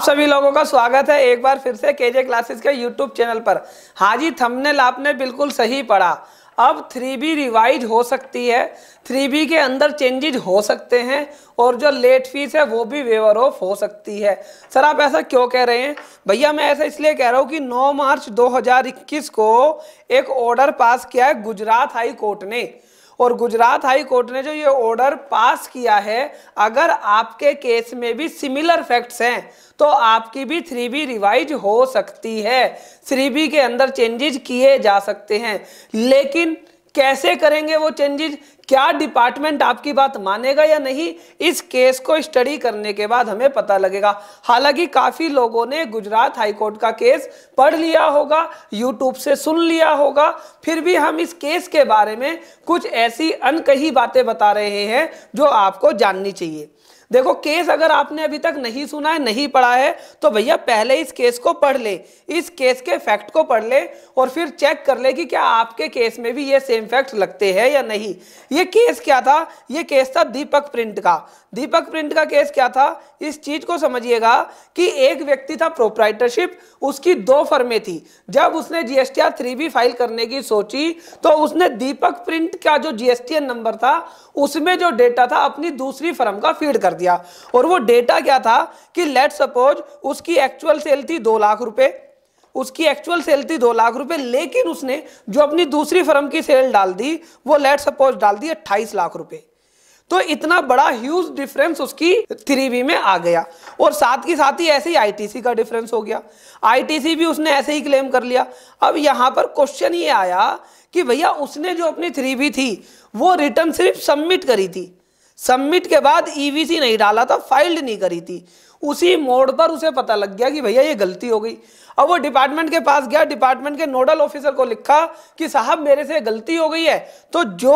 आप सभी लोगों का स्वागत है एक बार फिर से केजे क्लासेस के यूट्यूब चैनल पर हाजी थंबनेल आपने बिल्कुल सही पढ़ा अब थ्री बी रिवाइज हो सकती है थ्री बी के अंदर चेंजेज हो सकते हैं और जो लेट फीस है वो भी वेवर ऑफ हो सकती है सर आप ऐसा क्यों कह रहे हैं भैया मैं ऐसा इसलिए कह रहा हूँ कि 9 मार्च 2021 को एक ऑर्डर पास किया है गुजरात हाई कोर्ट ने और गुजरात हाई कोर्ट ने जो ये ऑर्डर पास किया है अगर आपके केस में भी सिमिलर फैक्ट्स हैं तो आपकी भी थ्री बी रिवाइज हो सकती है थ्री बी के अंदर चेंजेज किए जा सकते हैं लेकिन कैसे करेंगे वो चेंजेज क्या डिपार्टमेंट आपकी बात मानेगा या नहीं इस केस को स्टडी करने के बाद हमें पता लगेगा हालांकि काफ़ी लोगों ने गुजरात हाईकोर्ट का केस पढ़ लिया होगा यूट्यूब से सुन लिया होगा फिर भी हम इस केस के बारे में कुछ ऐसी अनकही बातें बता रहे हैं जो आपको जाननी चाहिए देखो केस अगर आपने अभी तक नहीं सुना है नहीं पढ़ा है तो भैया पहले इस केस को पढ़ ले इस केस के फैक्ट को पढ़ ले और फिर चेक कर ले कि क्या आपके केस में भी ये सेम फैक्ट लगते हैं या नहीं ये केस क्या था ये केस था दीपक प्रिंट का दीपक प्रिंट का केस क्या था इस चीज को समझिएगा कि एक व्यक्ति था प्रोपराइटरशिप उसकी दो फर्में थी जब उसने जीएसटी आर थ्री फाइल करने की सोची तो उसने दीपक प्रिंट का जो जीएसटीएन नंबर था उसमें जो डेटा था अपनी दूसरी फर्म का फीड कर दिया और वो डेटा क्या था कि लेट सपोज उसकी एक्चुअल सेल थी दो लाख रुपए उसकी एक्चुअल सेल थी दो लाख रुपए लेकिन उसने जो अपनी दूसरी फर्म की सेल डाल दी वो लेट सपोज डाल दी अट्ठाईस लाख रुपए तो इतना बड़ा ह्यूज डिफरेंस उसकी थ्री बी में आ गया और साथ ही साथ ही ऐसे ही आईटीसी का डिफरेंस हो गया आईटीसी भी उसने ऐसे ही क्लेम कर लिया अब यहां पर क्वेश्चन ये आया कि भैया उसने जो अपनी थ्री बी थी वो रिटर्न सिर्फ सबमिट करी थी सबमिट के बाद ईवीसी e नहीं डाला था फाइल्ड नहीं करी थी उसी मोड पर उसे पता लग गया कि भैया ये गलती हो गई अब वो डिपार्टमेंट के पास गया डिपार्टमेंट के नोडल ऑफिसर को लिखा कि साहब मेरे से गलती हो गई है तो जो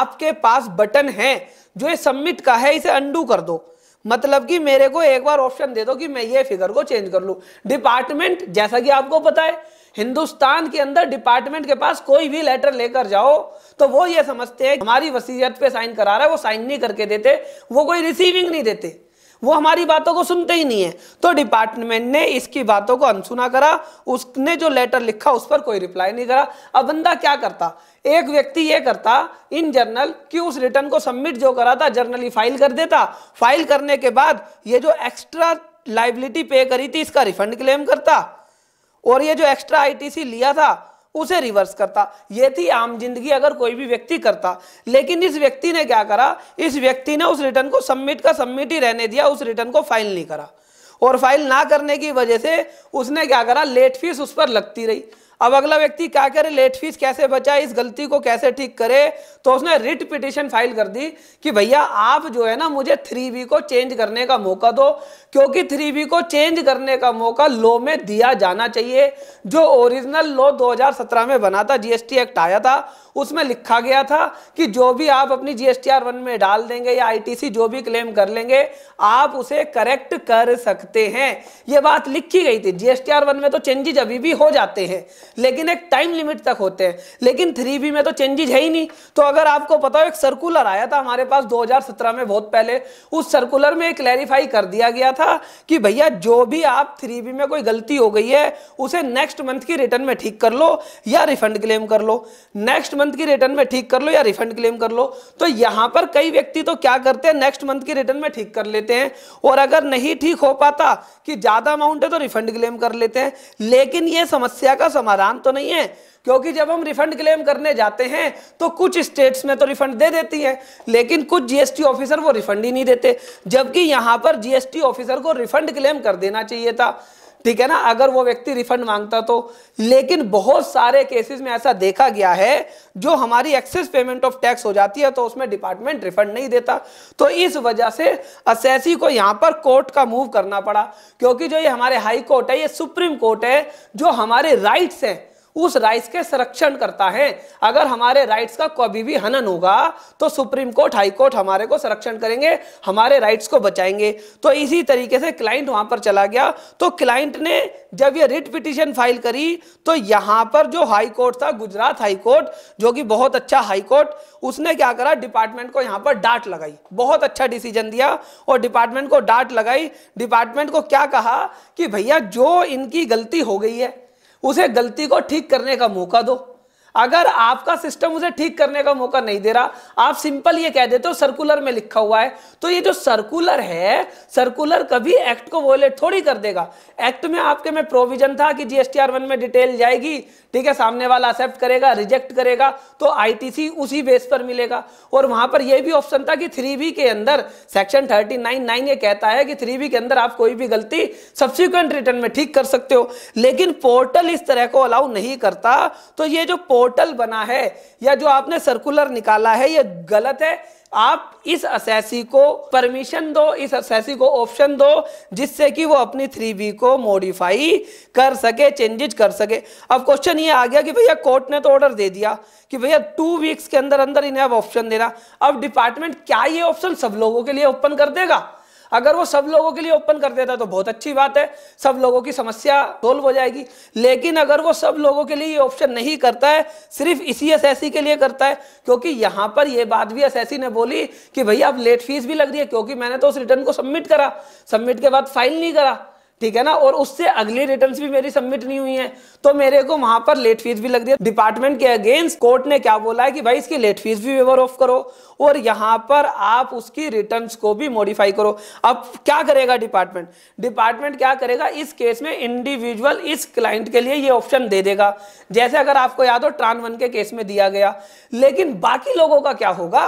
आपके पास बटन है जो ये सबमिट का है इसे अंडू कर दो मतलब कि मेरे को एक बार ऑप्शन दे दो कि मैं ये फिगर को चेंज कर लू डिपार्टमेंट जैसा कि आपको पता है हिंदुस्तान के अंदर डिपार्टमेंट के पास कोई भी लेटर लेकर जाओ तो वो ये समझते हैं हमारी वसीयत पे साइन करा रहा है वो साइन नहीं करके देते वो कोई रिसीविंग नहीं देते वो हमारी बातों को सुनते ही नहीं है तो डिपार्टमेंट ने इसकी बातों को अनसुना करा उसने जो लेटर लिखा उस पर कोई रिप्लाई नहीं करा अब बंदा क्या करता एक व्यक्ति ये करता इन जर्नल कि उस रिटर्न को सबमिट जो करा था जर्नली फाइल कर देता फाइल करने के बाद ये जो एक्स्ट्रा लाइबिलिटी पे करी थी इसका रिफंड क्लेम करता और ये जो एक्स्ट्रा आईटीसी लिया था उसे रिवर्स करता ये थी आम जिंदगी अगर कोई भी व्यक्ति करता लेकिन इस व्यक्ति ने क्या करा इस व्यक्ति ने उस रिटर्न को सबमिट का सबमिट ही रहने दिया उस रिटर्न को फाइल नहीं करा और फाइल ना करने की वजह से उसने क्या करा लेट फीस उस पर लगती रही अब अगला व्यक्ति क्या करे लेट फीस कैसे बचाए इस गलती को कैसे ठीक करे तो उसने रिट पिटिशन फाइल कर दी कि भैया आप जो है ना मुझे थ्री बी को चेंज करने का मौका दो क्योंकि थ्री बी को चेंज करने का मौका लॉ में दिया जाना चाहिए जो ओरिजिनल लॉ 2017 में बना था जीएसटी एक्ट आया था उसमें लिखा गया था कि जो भी आप अपनी जीएसटी आर वन में डाल देंगे या आई जो भी क्लेम कर लेंगे आप उसे करेक्ट कर सकते हैं ये बात लिखी गई थी जीएसटी आर वन में तो चेंजेज अभी भी हो जाते हैं लेकिन एक टाइम लिमिट तक होते हैं लेकिन थ्री बी में तो चेंजेज है ही नहीं तो अगर आपको पता हो एक सर्कुलर आया था हमारे पास 2017 में बहुत पहले उस सर्कुलर में क्लैरिफाई कर दिया गया था कि भैया जो भी आप थ्री में कोई गलती हो गई है उसे नेक्स्ट मंथ की रिटर्न में ठीक कर लो या रिफंड क्लेम कर लो नेक्स्ट मंथ की रिटर्न में ठीक कर लो या रिफंड क्लेम कर लो तो यहां पर कई व्यक्ति तो क्या करते हैं नेक्स्ट मंथ की रिटर्न में ठीक कर लेते हैं और अगर नहीं ठीक हो पाता कि ज्यादा अमाउंट है तो रिफंड क्लेम कर लेते हैं लेकिन यह समस्या का समाधान आसान तो नहीं है क्योंकि जब हम रिफंड क्लेम करने जाते हैं तो कुछ स्टेट्स में तो रिफंड दे देती है लेकिन कुछ जीएसटी ऑफिसर वो रिफंड ही नहीं देते जबकि यहां पर जीएसटी ऑफिसर को रिफंड क्लेम कर देना चाहिए था ठीक है ना अगर वो व्यक्ति रिफंड मांगता तो लेकिन बहुत सारे केसेस में ऐसा देखा गया है जो हमारी एक्सेस पेमेंट ऑफ टैक्स हो जाती है तो उसमें डिपार्टमेंट रिफंड नहीं देता तो इस वजह से असेसी को यहां पर कोर्ट का मूव करना पड़ा क्योंकि जो ये हमारे हाई कोर्ट है ये सुप्रीम कोर्ट है जो हमारे राइट्स हैं उस राइट्स के संरक्षण करता है अगर हमारे राइट्स का कभी भी हनन होगा तो सुप्रीम कोर्ट हाई कोर्ट हमारे को संरक्षण करेंगे हमारे राइट्स को बचाएंगे तो इसी तरीके से क्लाइंट वहां पर चला गया तो क्लाइंट ने जब ये रिट पिटिशन फाइल करी तो यहां पर जो हाई कोर्ट था गुजरात हाई कोर्ट जो कि बहुत अच्छा हाई कोर्ट उसने क्या करा डिपार्टमेंट को यहां पर डांट लगाई बहुत अच्छा डिसीजन दिया और डिपार्टमेंट को डांट लगाई डिपार्टमेंट को क्या कहा कि भैया जो इनकी गलती हो गई है उसे गलती को ठीक करने का मौका दो अगर आपका सिस्टम उसे ठीक करने का मौका नहीं दे रहा आप सिंपल ये कह देते हो सर्कुलर में लिखा हुआ है तो ये जो सर्कुलर है सर्कुलर कभी एक्ट को वोलेट थोड़ी कर देगा एक्ट में आपके में प्रोविजन था कि जीएसटीआर वन में डिटेल जाएगी ठीक है सामने वाला एक्सेप्ट करेगा रिजेक्ट करेगा तो आईटीसी उसी बेस पर मिलेगा और वहां पर यह भी ऑप्शन था कि थ्री बी के अंदर सेक्शन थर्टी नाइन नाइन ये कहता है कि थ्री बी के अंदर आप कोई भी गलती सब्सिक्वेंट रिटर्न में ठीक कर सकते हो लेकिन पोर्टल इस तरह को अलाउ नहीं करता तो ये जो पोर्टल होटल बना है या जो आपने सर्कुलर निकाला है ये गलत है आप इस असैसी को परमिशन दो इस असैसी को ऑप्शन दो जिससे कि वो अपनी थ्री बी को मॉडिफाई कर सके चेंजेज कर सके अब क्वेश्चन ये आ गया कि भैया कोर्ट ने तो ऑर्डर दे दिया कि भैया टू वीक्स के अंदर अंदर इन्हें अब ऑप्शन देना अब डिपार्टमेंट क्या ये ऑप्शन सब लोगों के लिए ओपन कर देगा अगर वो सब लोगों के लिए ओपन कर देता तो बहुत अच्छी बात है सब लोगों की समस्या सोल्व हो जाएगी लेकिन अगर वो सब लोगों के लिए ये ऑप्शन नहीं करता है सिर्फ इसी एस के लिए करता है क्योंकि यहाँ पर यह बात भी एस ने बोली कि भैया अब लेट फीस भी लग रही है क्योंकि मैंने तो उस रिटर्न को सबमिट करा सबमिट के बाद फाइल नहीं करा ठीक है ना और उससे अगली रिटर्न भी मेरी सबमिट नहीं हुई है तो मेरे को वहां पर लेट फीस भी लग दिया डिपार्टमेंट के अगेंस्ट कोर्ट ने क्या बोला है कि भाई इसकी लेट फीस भी वेवर ऑफ करो और यहां पर आप उसकी रिटर्न को भी मॉडिफाई करो अब क्या करेगा डिपार्टमेंट डिपार्टमेंट क्या करेगा इस केस में इंडिविजुअल इस क्लाइंट के लिए ये ऑप्शन दे देगा जैसे अगर आपको याद हो ट्रांस वन के केस में दिया गया लेकिन बाकी लोगों का क्या होगा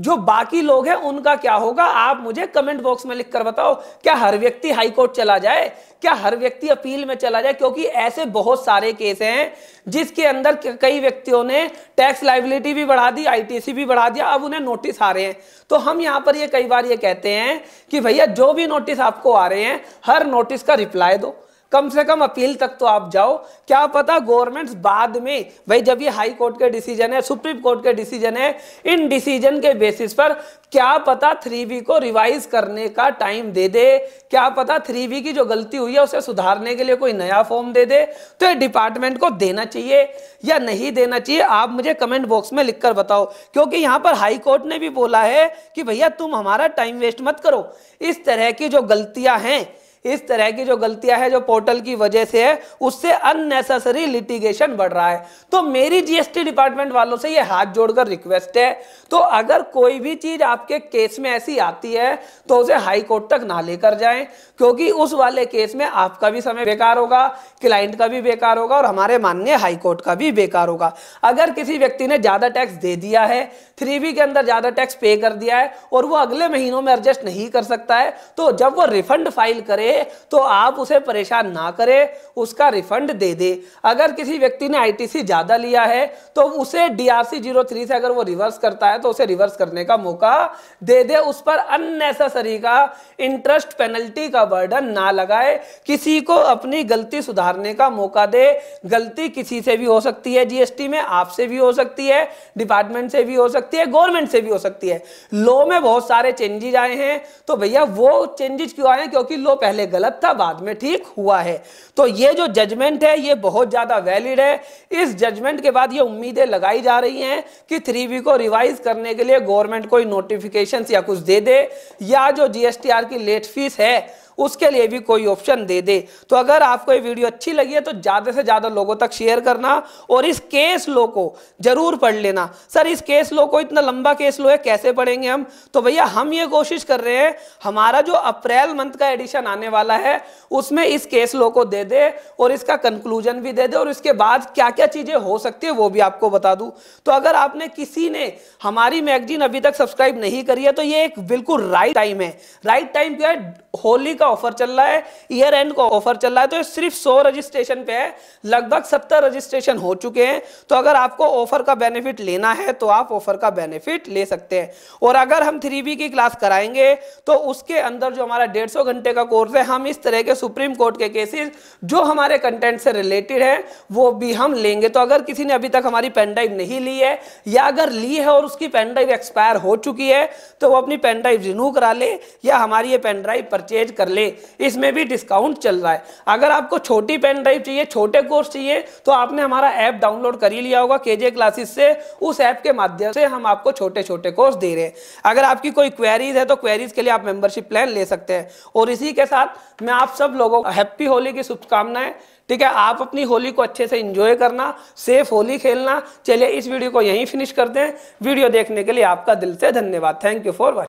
जो बाकी लोग हैं उनका क्या होगा आप मुझे कमेंट बॉक्स में लिखकर बताओ क्या हर व्यक्ति हाई कोर्ट चला जाए क्या हर व्यक्ति अपील में चला जाए क्योंकि ऐसे बहुत सारे केस हैं जिसके अंदर कई व्यक्तियों ने टैक्स लाइबिलिटी भी बढ़ा दी आईटीसी भी बढ़ा दिया अब उन्हें नोटिस आ रहे हैं तो हम यहां पर ये कई बार ये कहते हैं कि भैया जो भी नोटिस आपको आ रहे हैं हर नोटिस का रिप्लाई दो कम से कम अपील तक तो आप जाओ क्या पता गवर्नमेंट बाद में भाई जब ये हाई कोर्ट के डिसीजन है सुप्रीम कोर्ट के डिसीजन है इन डिसीजन के बेसिस पर क्या पता थ्री बी को रिवाइज करने का टाइम दे दे क्या पता थ्री बी की जो गलती हुई है उसे सुधारने के लिए कोई नया फॉर्म दे दे तो ये डिपार्टमेंट को देना चाहिए या नहीं देना चाहिए आप मुझे कमेंट बॉक्स में लिखकर बताओ क्योंकि यहां पर हाई कोर्ट ने भी बोला है कि भैया तुम हमारा टाइम वेस्ट मत करो इस तरह की जो गलतियां हैं इस तरह की जो गलतियां हैं जो पोर्टल की वजह से है उससे अननेसेसरी लिटिगेशन बढ़ रहा है तो मेरी जीएसटी डिपार्टमेंट वालों से ये हाथ जोड़कर रिक्वेस्ट है तो अगर कोई भी चीज आपके केस में ऐसी आती है तो उसे हाई कोर्ट तक ना लेकर जाए क्योंकि उस वाले केस में आपका भी समय बेकार होगा क्लाइंट का भी बेकार होगा और हमारे माननीय हाईकोर्ट का भी बेकार होगा अगर किसी व्यक्ति ने ज्यादा टैक्स दे दिया है थ्री के अंदर ज़्यादा टैक्स पे कर दिया है और वो अगले महीनों में एडजस्ट नहीं कर सकता है तो जब वो रिफंड फाइल करे तो आप उसे परेशान ना करें उसका रिफंड दे दे अगर किसी व्यक्ति ने आईटीसी ज़्यादा लिया है तो उसे डीआरसी जीरो थ्री से अगर वो रिवर्स करता है तो उसे रिवर्स करने का मौका दे दे उस पर अननेसेसरी का इंटरेस्ट पेनल्टी का बर्डन ना लगाए किसी को अपनी गलती सुधारने का मौका दे गलती किसी से भी हो सकती है जीएसटी में आपसे भी हो सकती है डिपार्टमेंट से भी हो सकती सकती है गवर्नमेंट से भी हो सकती है लॉ में बहुत सारे चेंजेज आए हैं तो भैया वो चेंजेज क्यों आए हैं क्योंकि लॉ पहले गलत था बाद में ठीक हुआ है तो ये जो जजमेंट है ये बहुत ज़्यादा वैलिड है इस जजमेंट के बाद ये उम्मीदें लगाई जा रही हैं कि थ्री को रिवाइज करने के लिए गवर्नमेंट कोई नोटिफिकेशन या कुछ दे दे या जो जीएसटीआर की लेट फीस है उसके लिए भी कोई ऑप्शन दे दे तो अगर आपको ये वीडियो अच्छी लगी है तो ज़्यादा से ज़्यादा लोगों तक शेयर करना और इस केस लो को ज़रूर पढ़ लेना सर इस केस लो को इतना लंबा केस लो है कैसे पढ़ेंगे हम तो भैया हम ये कोशिश कर रहे हैं हमारा जो अप्रैल मंथ का एडिशन आने वाला है उसमें इस केस लो को दे दे और इसका कंक्लूजन भी दे दे और इसके बाद क्या क्या चीज़ें हो सकती है वो भी आपको बता दूँ तो अगर आपने किसी ने हमारी मैगजीन अभी तक सब्सक्राइब नहीं करी है तो ये एक बिल्कुल राइट टाइम है राइट टाइम क्या है होली का ऑफर चल रहा है ईयर एंड का ऑफर चल रहा है तो सिर्फ सौ रजिस्ट्रेशन पे है लगभग सत्तर रजिस्ट्रेशन हो चुके हैं तो अगर आपको ऑफर का बेनिफिट लेना है तो आप ऑफर का बेनिफिट ले सकते हैं और अगर हम थ्री की क्लास कराएंगे तो उसके अंदर जो हमारा डेढ़ घंटे का कोर्स है हम इस तरह के सुप्रीम कोर्ट के केसेस जो हमारे कंटेंट से रिलेटेड है वो भी हम लेंगे तो अगर किसी ने अभी तक हमारी पेनड्राइव नहीं ली है या अगर ली है और उसकी पेनड्राइव एक्सपायर हो चुकी है तो वो अपनी पेनड्राइव रिन्यू करा ले या हमारी ये पेनड्राइव परचेज कर ले इसमें भी डिस्काउंट चल रहा है अगर आपको छोटी पेन ड्राइव चाहिए छोटे कोर्स चाहिए तो आपने हमारा ऐप डाउनलोड कर ही लिया होगा के क्लासेस से उस ऐप के माध्यम से हम आपको छोटे छोटे कोर्स दे रहे हैं अगर आपकी कोई क्वेरीज है तो क्वेरीज के लिए आप मेंबरशिप प्लान ले सकते हैं और इसी के साथ मैं आप सब लोगों को हैप्पी होली की शुभकामनाएं ठीक है आप अपनी होली को अच्छे से इंजॉय करना सेफ होली खेलना चलिए इस वीडियो को यहीं फिनिश करते हैं वीडियो देखने के लिए आपका दिल से धन्यवाद थैंक यू फॉर वॉचिंग